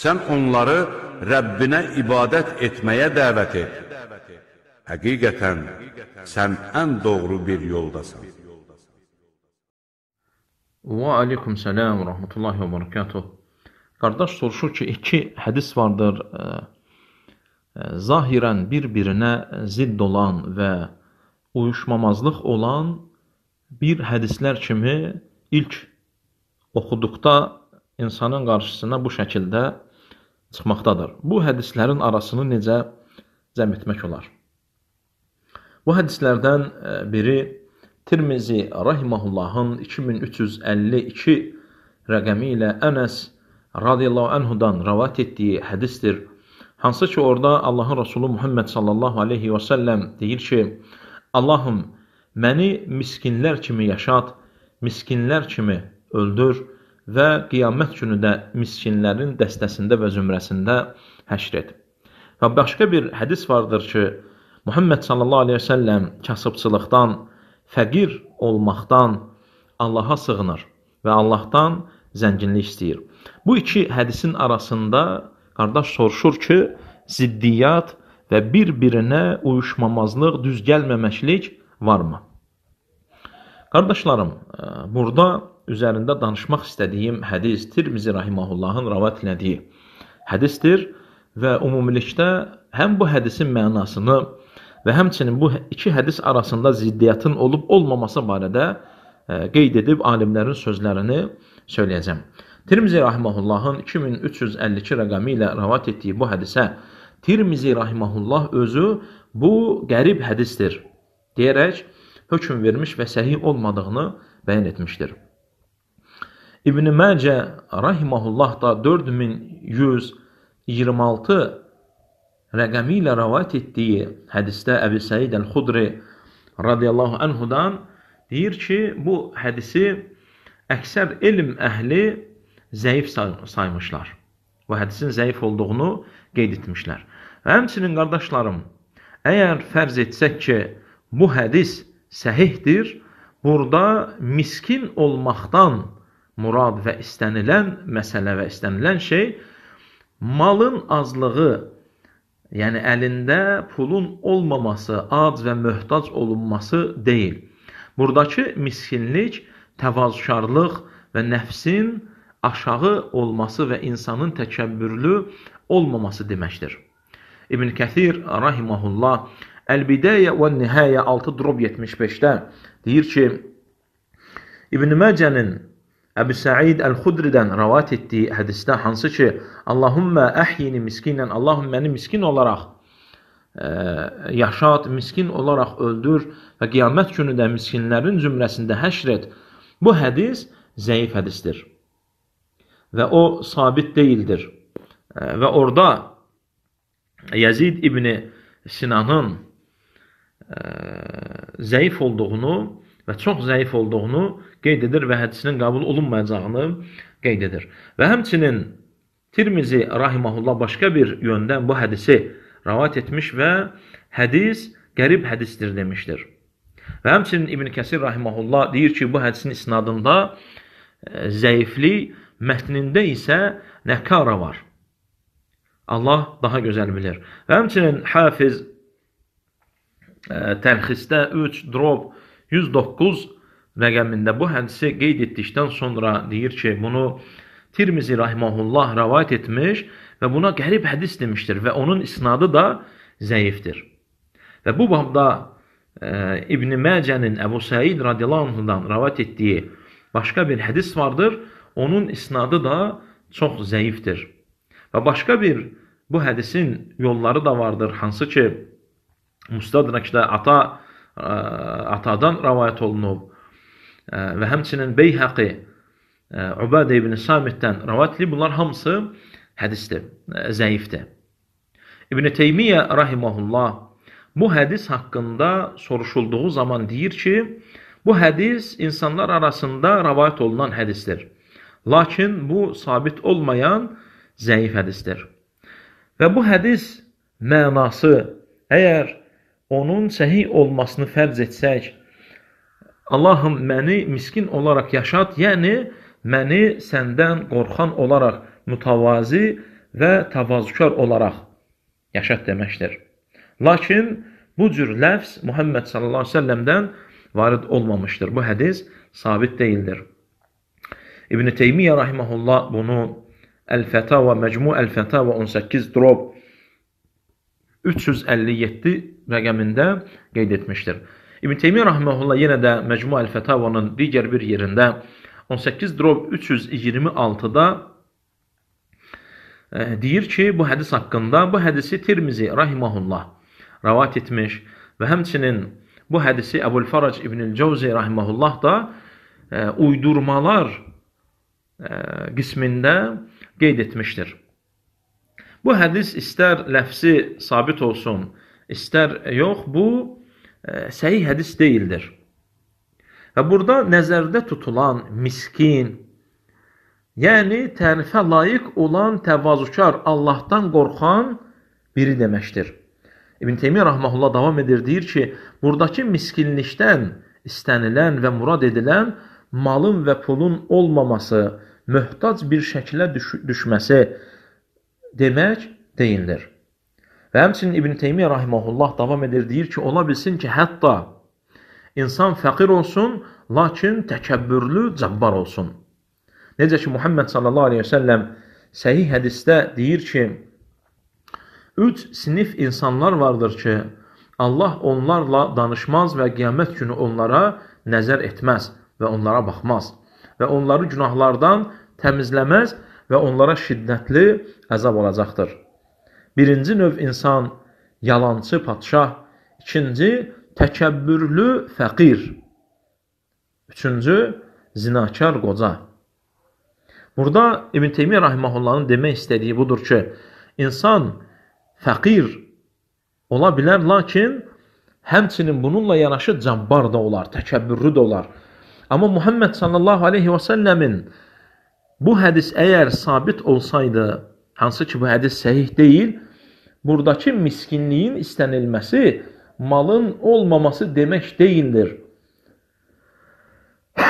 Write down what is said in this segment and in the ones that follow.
Sən onları Rəbbinə ibadət etməyə dəvət et. Həqiqətən, sən ən doğru bir yoldasan. Və aleykum sələm və rəhmətullahi və barakatuh. Qardaş soruşur ki, iki hədis vardır. E, e, zahirən bir-birinə zidd olan və uyuşmamazlıq olan bir hədislər kimi ilk oxuduqda insanın qarşısına bu şəkildə çıxmaqdadır. Bu hədislərin arasını necə cəm etmək olar? Bu hədislərdən e, biri Tirmizi rahimehullahın 2352 rəqəmi ilə Ənəs radiyallahu anhudan rəvat etdiyi hədisdir. Hansı ki orada Allahın Resulü Muhammed sallallahu aleyhi və səlləm deyir ki, Allahım məni miskinlər kimi yaşat, miskinlər kimi öldür, və qiyamət günü də miskinlərin dəstəsində və zümrəsində həşr et. Və başqa bir hədis vardır ki, Muhammed sallallahu əleyhi və səlləm kasıbçılıqdan, fəqir olmaqdan Allaha sığınır və Allahdan zənginlik istəyir. Bu iki hədisin arasında qardaş soruşur ki, ziddiyyat və bir-birinə uyuşmamazlıq, düz gəlməməklik varmı? Qardaşlarım, e, burada üzərində danışmaq istədiyim hədis Tirmizi rahimehullahın rivayet etdiyi hədisdir və ümumilikdə həm bu hədisin mənasını və həmçinin bu iki hədis arasında ziddiyyətin olub-olmaması barədə e, qeyd edib alimlərin sözlərini söyləyəcəm. Tirmizi rahimehullahın 2352 rəqəmi ilə rivayet etdiyi bu hədisə Tirmizi rahimehullah özü bu qərib hədisdir deyərək hökm vermiş və səhih olmadığını bəyan etmişdir. İbn-i Məcə rahimahullah da 4126 rəqəmi ilə rəvayət etdiyi hədisdə Əbi Səid Əl-Xudri radiyallahu anhudan deyir ki, bu hədisi əksər elm əhli zəif saymışlar və hədisin zəif olduğunu qeyd etmişlər. Və həmçinin qardaşlarım, əgər fərz etsək ki, bu hədis səhihdir, burada miskin olmaqdan murad və istənilən məsələ və istənilən şey malın azlığı, yəni əlində pulun olmaması, ac və möhtac olunması deyil. Buradakı miskinlik, təvazşarlıq və nəfsin aşağı olması və insanın təkəbbürlü olmaması deməkdir. İbn Kəthir rahimehullah Əl-Bidəyə və Nihayə 6.75-də deyir ki, İbn Məcənin Əbu Səid Əl-Xudridən rəvat etdiyi hədisdə hansı ki, Allahummə əhyini miskinən, Allahum məni miskin olaraq ə, e, yaşat, miskin olaraq öldür və qiyamət günü də miskinlərin zümrəsində həşr et. Bu hədis zəif hədisdir və o sabit deyildir. Ə, e, və orada Yəzid ibn Sinanın ə, e, zəif olduğunu və çox zəif olduğunu qeyd edir və hədisinin qəbul olunmayacağını qeyd edir. Və həmçinin Tirmizi rahimahullah başqa bir yöndən bu hədisi rəvat etmiş və hədis qərib hədisdir demişdir. Və həmçinin İbn Kəsir rahimahullah deyir ki, bu hədisin isnadında e, zəiflik, mətnində isə nəkara var. Allah daha gözəl bilir. Və həmçinin Hafiz ə, e, tərxistdə 3 drop 109 rəqəmində bu hədisi qeyd etdikdən sonra deyir ki, bunu Tirmizi rahimehullah rivayet etmiş və buna qərib hədis demişdir və onun isnadı da zəifdir. Və bu babda e, İbn Məcənin Əbu Səid radiyallahu anhudan rivayet etdiyi başqa bir hədis vardır. Onun isnadı da çox zəifdir. Və başqa bir bu hədisin yolları da vardır, hansı ki Mustadrakdə Ata atadan rəvayət olunub və həmçinin Beyhəqi Ubadə ibn Samitdən rəvayətli bunlar hamısı hədisdir, zəifdir. İbn Teymiyyə rahimehullah bu hədis haqqında soruşulduğu zaman deyir ki, bu hədis insanlar arasında rəvayət olunan hədisdir. Lakin bu sabit olmayan zəif hədisdir. Və bu hədis mənası əgər onun səhih olmasını fərz etsək, Allahım məni miskin olaraq yaşat, yəni məni səndən qorxan olaraq mütavazi və tavazukar olaraq yaşat deməkdir. Lakin bu cür ləfz Muhammed sallallahu əleyhi və səlləmdən varid olmamışdır. Bu hədis sabit deyildir. İbn Teymiyyə rahimehullah bunu Əl-Fətava Məcmu Əl-Fətava 18 drop 357 rəqəmində qeyd etmişdir. İbn Teymiyyə rahmehullah yenə də Məcmu əl-Fətavanın digər bir yerində 18 drob 326-da e, deyir ki, bu hədis haqqında bu hədisi Tirmizi rahimehullah rəvat etmiş və həmçinin bu hədisi Əbul Farac İbnül Cəvzi rahimehullah da e, uydurmalar e, qismində qeyd etmişdir. Bu hədis istər ləfsi sabit olsun, istər yox, bu e, səhih hədis deyildir. Və burada nəzərdə tutulan miskin, yəni tərifə layiq olan təvazükar, Allahdan qorxan biri deməkdir. İbn Teymiyyə rahmehullah davam edir, deyir ki, buradakı miskinlikdən istənilən və murad edilən malın və pulun olmaması, möhtac bir şəklə düş düşməsi, demək deyilir. Və həmçinin İbn Teymiyyə rahimehullah davam edir, deyir ki, ola bilsin ki, hətta insan fəqir olsun, lakin təkəbbürlü cəbbar olsun. Necə ki Muhammed sallallahu əleyhi və səlləm səhih hədisdə deyir ki, üç sinif insanlar vardır ki, Allah onlarla danışmaz və qiyamət günü onlara nəzər etməz və onlara baxmaz və onları günahlardan təmizləməz və və onlara şiddətli əzab olacaqdır. Birinci növ insan yalançı patşah, ikinci təkəbbürlü fəqir, üçüncü zinakar qoca. Burada İbn Teymiyyə rahimehullahın demək istədiyi budur ki, insan fəqir ola bilər, lakin həmçinin bununla yanaşı cəbbar da olar, təkəbbürlü də olar. Amma Muhammed sallallahu aleyhi və səlləmin Bu hədis əgər sabit olsaydı, hansı ki bu hədis səhih deyil, buradakı miskinliyin istənilməsi malın olmaması demək deyildir.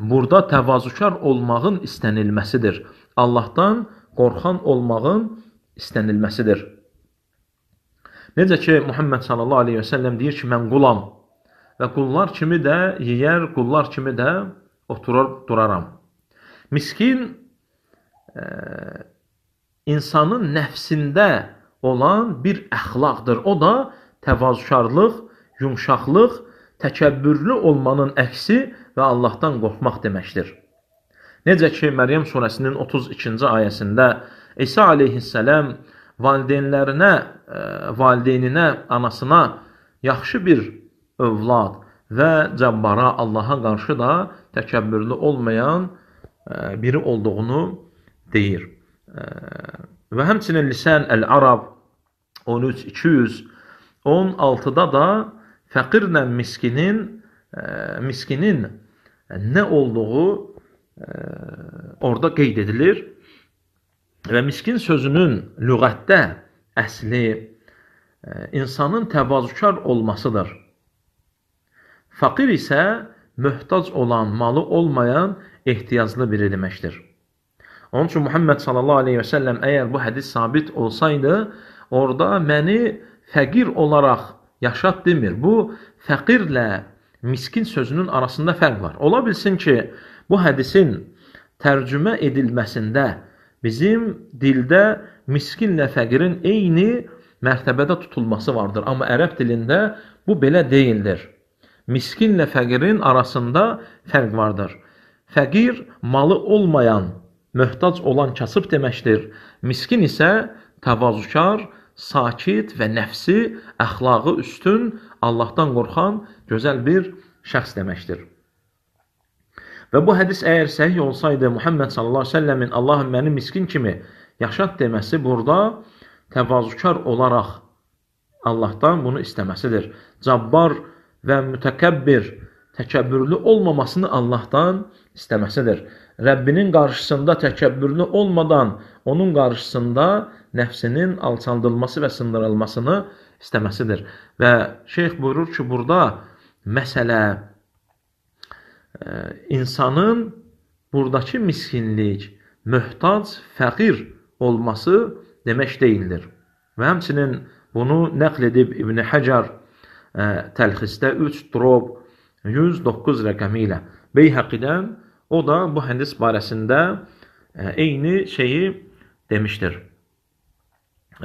Burada təvazükar olmağın istənilməsidir. Allahdan qorxan olmağın istənilməsidir. Necə ki Muhammed sallallahu əleyhi və səlləm deyir ki, mən qulam və qullar kimi də yeyər, qullar kimi də oturur duraram. Miskin e, insanın nəfsində olan bir əxlaqdır. O da təvazükarlıq, yumşaqlıq, təkəbbürlü olmanın əksi və Allahdan qorxmaq deməkdir. Necə ki, Məryəm surəsinin 32-ci ayəsində İsa aleyhissalam valideynlərinə, e, valideyninə, anasına yaxşı bir övlad və cəbbara Allaha qarşı da təkəbbürlü olmayan biri olduğunu deyir. Və həmçinin Lisan Əl-Arab 13-216-da da fəqirlə miskinin e, miskinin nə olduğu e, orada qeyd edilir və miskin sözünün lüğətdə əsli e, insanın təvazökar olmasıdır. Faqir isə möhtac olan, malı olmayan ehtiyaclı biri deməkdir. Onun üçün Muhammed sallallahu aleyhi və səlləm əgər bu hədis sabit olsaydı, orada məni fəqir olaraq yaşat demir. Bu, fəqirlə miskin sözünün arasında fərq var. Ola bilsin ki, bu hədisin tərcümə edilməsində bizim dildə miskinlə fəqirin eyni mərtəbədə tutulması vardır. Amma ərəb dilində bu belə deyildir. Miskinlə fəqirin arasında fərq vardır. Fəqir malı olmayan, möhtac olan kasıb deməkdir. Miskin isə təvazükar, sakit və nəfsi, əxlağı üstün, Allahdan qorxan gözəl bir şəxs deməkdir. Və bu hədis əgər səhih olsaydı, Muhammed sallallahu əleyhi və səlləmin Allahım məni miskin kimi yaşat deməsi burada təvazökar olaraq Allahdan bunu istəməsidir. Cabbar və mütəkəbbir təkəbbürlü olmamasını Allahdan istəməsidir. Rəbbinin qarşısında təkəbbürlü olmadan onun qarşısında nəfsinin alçaldılması və sındırılmasını istəməsidir. Və şeyx buyurur ki, burada məsələ e, insanın buradakı miskinlik, möhtac, fəqir olması demək deyildir. Və həmçinin bunu nəql edib İbn Həcar e, təlxisdə 3 drop 109 rəqəmi ilə Beyhəqidən o da bu hədis barəsində e, eyni şeyi demişdir.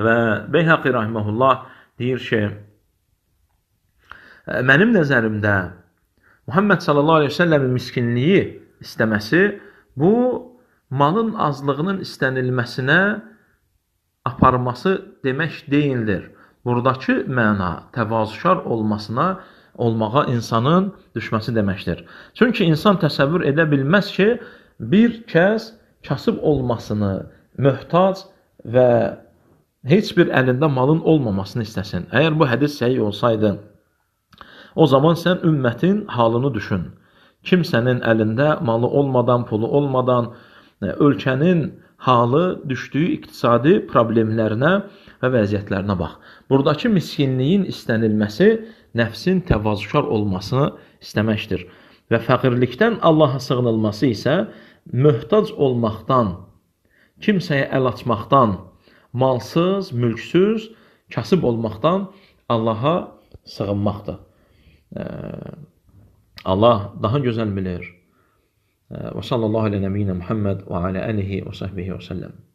Və Beyhəqi rahimehullah deyir ki, e, mənim nəzərimdə Muhammed sallallahu əleyhi və səlləmin miskinliyi istəməsi bu malın azlığının istənilməsinə aparması demək deyildir. Buradakı məna təvazökar olmasına olmağa insanın düşməsi deməkdir. Çünki insan təsəvvür edə bilməz ki, bir kəs kasıb olmasını, möhtac və heç bir əlində malın olmamasını istəsin. Əgər bu hədis səhih olsaydı, o zaman sən ümmətin halını düşün. Kimsənin əlində malı olmadan, pulu olmadan, e, ölkənin halı düşdüyü iqtisadi problemlərinə və vəziyyətlərinə bax. Buradakı miskinliyin istənilməsi nəfsin təvazökar olmasını istəməkdir. Və fəqirlikdən Allaha sığınılması isə möhtac olmaqdan, kimsəyə əl açmaqdan, malsız, mülksüz, kasıb olmaqdan Allaha sığınmaqdır. Allah daha gözəl bilir. Və sallallahu əleyhi və səlləm Muhammed və alə alihi və səhbihi və səlləm.